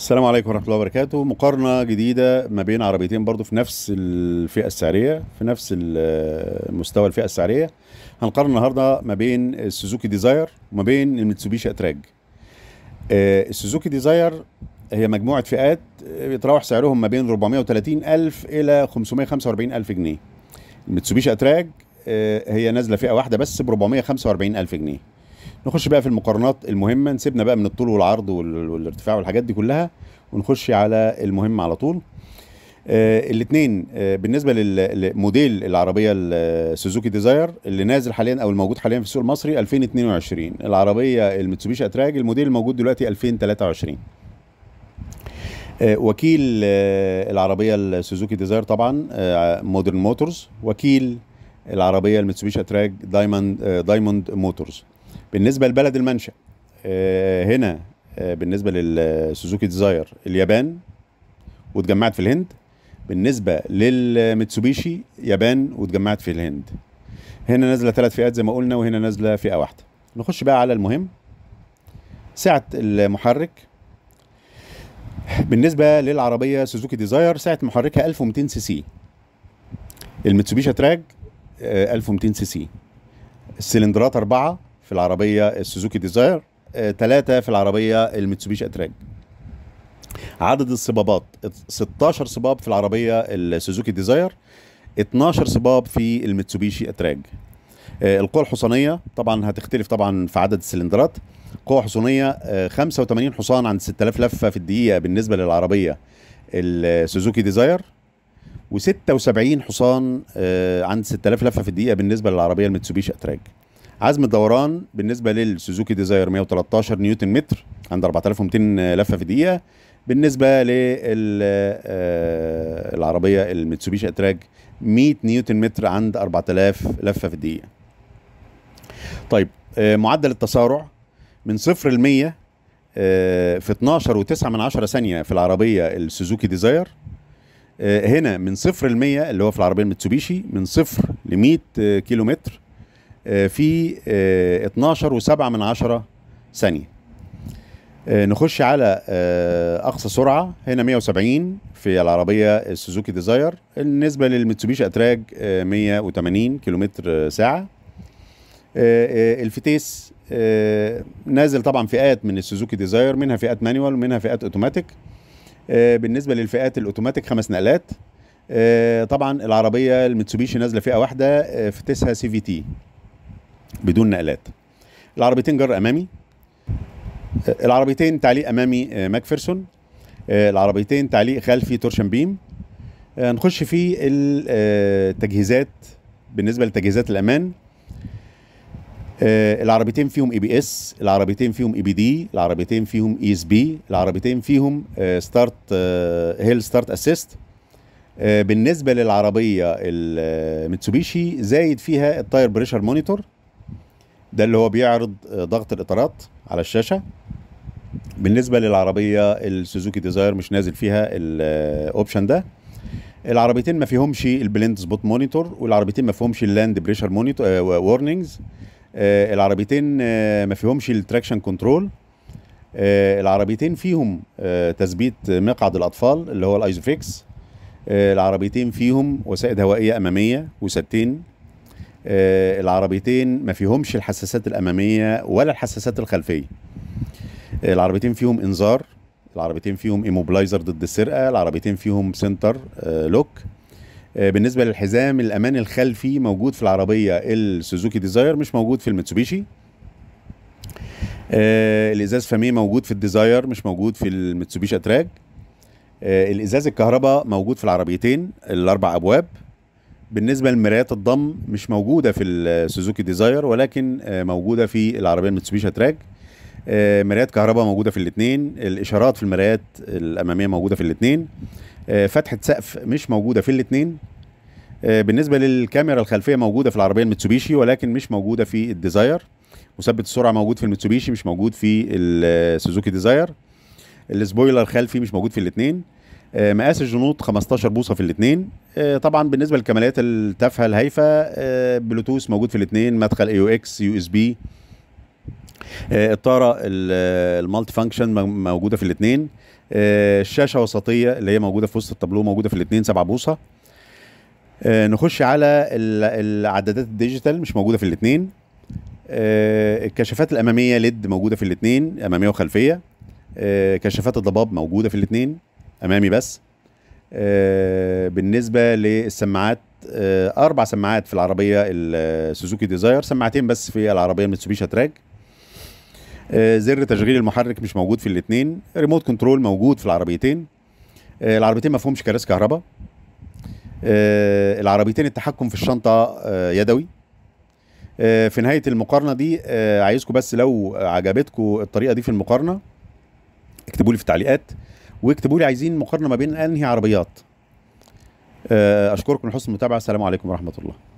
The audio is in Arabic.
السلام عليكم ورحمه الله وبركاته مقارنه جديده ما بين عربيتين برضو في نفس الفئه السعريه في نفس مستوى الفئه السعريه هنقارن النهارده ما بين السوزوكي ديزاير وما بين الميتسوبيشا اتراج آه، السوزوكي ديزاير هي مجموعه فئات آه، بيتراوح سعرهم ما بين 430 الف الى 545 الف جنيه الميتسوبيشا اتراج آه، هي نازله فئه واحده بس ب 445 الف جنيه نخش بقى في المقارنات المهمه نسيبنا بقى من الطول والعرض والارتفاع والحاجات دي كلها ونخش على المهم على طول آه الاثنين آه بالنسبه للموديل العربيه السوزوكي ديزاير اللي نازل حاليا او الموجود حاليا في السوق المصري 2022 العربيه المتسوبيشي اتراج الموديل الموجود دلوقتي 2023 آه، وكيل آه، العربيه السوزوكي ديزاير طبعا آه، مودرن موتورز وكيل العربيه المتسوبيشي اتراج دايموند دايموند موتورز بالنسبه لبلد المنشا آه، هنا آه، بالنسبه للسوزوكي آه، ديزاير اليابان واتجمعت في الهند بالنسبه للميتسوبيشي يابان واتجمعت في الهند هنا نازله ثلاث فئات زي ما قلنا وهنا نازله فئه واحده نخش بقى على المهم سعه المحرك بالنسبه للعربيه سوزوكي ديزاير سعه محركها 1200 سي سي الميتسوبيشي تراج 1200 سي سي السلندرات اربعه في العربيه السوزوكي ديزاير ثلاثه آه، في العربيه الميتسوبيشي اتراج عدد الصبابات 16 صباب في العربيه السوزوكي ديزاير 12 صباب في الميتسوبيشي اتراج آه، القوة الحصانية طبعا هتختلف طبعا في عدد السلندرات قوة حصانية 85 آه، حصان عند 6000 لفة في الدقيقة بالنسبة للعربية السوزوكي ديزاير و76 حصان عند 6000 لفة في الدقيقة بالنسبة للعربية المتسوبيشي اتراج عزم الدوران بالنسبه للسوزوكي ديزاير 113 نيوتن متر عند 4200 لفه في دقيقه بالنسبه للعربيه آه، المتسوبيشي اتراج 100 نيوتن متر عند 4000 لفه في الدقيقه طيب آه، معدل التسارع من صفر ل 100 آه، في 12 و9 من 10 ثانيه في العربيه السوزوكي ديزاير هنا من صفر ل 100 اللي هو في العربيه المتسوبيشي من صفر ل 100 كيلو متر آه، في 12 آه، وسبعة من عشرة ثانية آه، نخش على أقصى سرعة هنا 170 في العربية السوزوكي ديزاير بالنسبة للميتسوبيشي أتراج 180 كيلومتر ساعة الفتيس نازل طبعا فئات من السوزوكي ديزاير منها فئات مانيوال ومنها فئات اوتوماتيك بالنسبه للفئات الاوتوماتيك خمس نقلات طبعا العربيه الميتسوبيشي نازله فئه واحده فتسها سي في تي بدون نقلات العربيتين جر امامي آه، العربيتين تعليق امامي آه، ماكفيرسون آه، العربيتين تعليق خلفي تورشن بيم نخش في التجهيزات بالنسبه لتجهيزات الامان العربيتين فيهم اي بي اس العربيتين فيهم اي بي دي العربيتين فيهم اي اس بي العربيتين فيهم ستارت هيل ستارت اسيست بالنسبه للعربيه المتسوبيشي زايد فيها التاير بريشر مونيتور ده اللي هو بيعرض ضغط الاطارات على الشاشه بالنسبه للعربيه السوزوكي ديزاير مش نازل فيها الاوبشن ده العربيتين ما فيهمش البلند سبوت مونيتور والعربيتين ما فيهمش اللاند بريشر مونيتور آه، وورنينجز آه، العربيتين آه، ما فيهمش التراكشن كنترول العربيتين فيهم تثبيت مقعد الاطفال اللي هو الايزوفيكس العربيتين فيهم وسائد هوائيه اماميه وستين آه، العربيتين ما فيهمش الحساسات الاماميه ولا الحساسات الخلفيه آه، العربيتين فيهم انذار العربيتين فيهم ايموبلايزر ضد السرقه العربيتين فيهم سنتر آه، لوك بالنسبه للحزام الأمان الخلفي موجود في العربيه السوزوكي ديزاير مش موجود في المتسوبيشي الازاز فاميه موجود في الديزاير مش موجود في المتسوبيشي اتراك الازاز الكهرباء موجود في العربيتين الاربع ابواب بالنسبه لمرايات الضم مش موجوده في السوزوكي ديزاير ولكن آه، موجوده في العربيه المتسوبيشا آه، تراك مرايات كهرباء موجوده في الاثنين الاشارات في المرايات الاماميه موجوده في الاثنين آه، فتحه سقف مش موجوده في الاثنين بالنسبه للكاميرا الخلفيه موجوده في العربيه المتسوبيشي ولكن مش موجوده في الديزاير مثبت السرعه موجود في المتسوبيشي مش موجود في السوزوكي ديزاير السبويلر خلفي مش موجود في الاثنين آه، مقاس الجنوط 15 بوصه في الاثنين آه، طبعا بالنسبه للكماليات التافهه الهايفه آه، بلوتوث موجود في الاثنين مدخل اي او اكس يو اس بي الطاره المالتي فانكشن موجوده في الاثنين الشاشه وسطيه اللي هي موجوده في وسط التابلو موجوده في الاثنين 7 بوصه نخش على العدادات الديجيتال مش موجوده في الاثنين الكشافات الاماميه ليد موجوده في الاثنين اماميه وخلفيه كشافات الضباب موجوده في الاثنين امامي بس آه، بالنسبه للسماعات آه، اربع سماعات في العربيه السوزوكي ديزاير سماعتين بس في العربيه المتسوبيشا تراك آه، زر تشغيل المحرك مش موجود في الاثنين ريموت كنترول موجود في العربيتين العربيتين ما فيهمش كراسي كهرباء العربيتين التحكم في الشنطه يدوي في نهايه المقارنه دي عايزكم بس لو عجبتكم الطريقه دي في المقارنه اكتبوا لي في التعليقات واكتبوا لي عايزين مقارنه ما بين انهي عربيات آه، اشكركم لحسن المتابعه السلام عليكم ورحمه الله